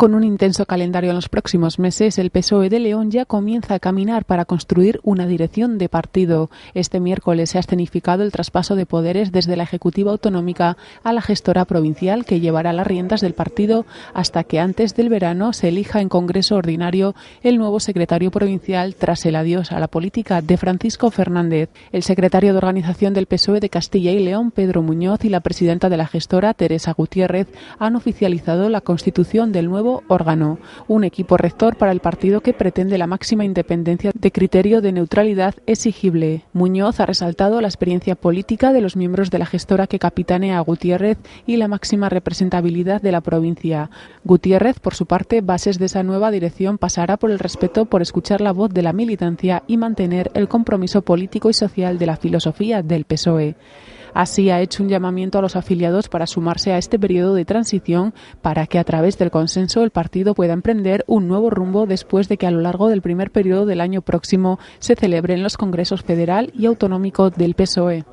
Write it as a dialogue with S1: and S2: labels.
S1: Con un intenso calendario en los próximos meses, el PSOE de León ya comienza a caminar para construir una dirección de partido. Este miércoles se ha escenificado el traspaso de poderes desde la Ejecutiva Autonómica a la gestora provincial que llevará las riendas del partido hasta que antes del verano se elija en Congreso Ordinario el nuevo secretario provincial tras el adiós a la política de Francisco Fernández. El secretario de organización del PSOE de Castilla y León, Pedro Muñoz, y la presidenta de la gestora, Teresa Gutiérrez, han oficializado la constitución del nuevo órgano, un equipo rector para el partido que pretende la máxima independencia de criterio de neutralidad exigible. Muñoz ha resaltado la experiencia política de los miembros de la gestora que capitanea a Gutiérrez y la máxima representabilidad de la provincia. Gutiérrez, por su parte, bases de esa nueva dirección pasará por el respeto por escuchar la voz de la militancia y mantener el compromiso político y social de la filosofía del PSOE. Así ha hecho un llamamiento a los afiliados para sumarse a este periodo de transición para que a través del consenso el partido pueda emprender un nuevo rumbo después de que a lo largo del primer periodo del año próximo se celebren los congresos federal y autonómico del PSOE.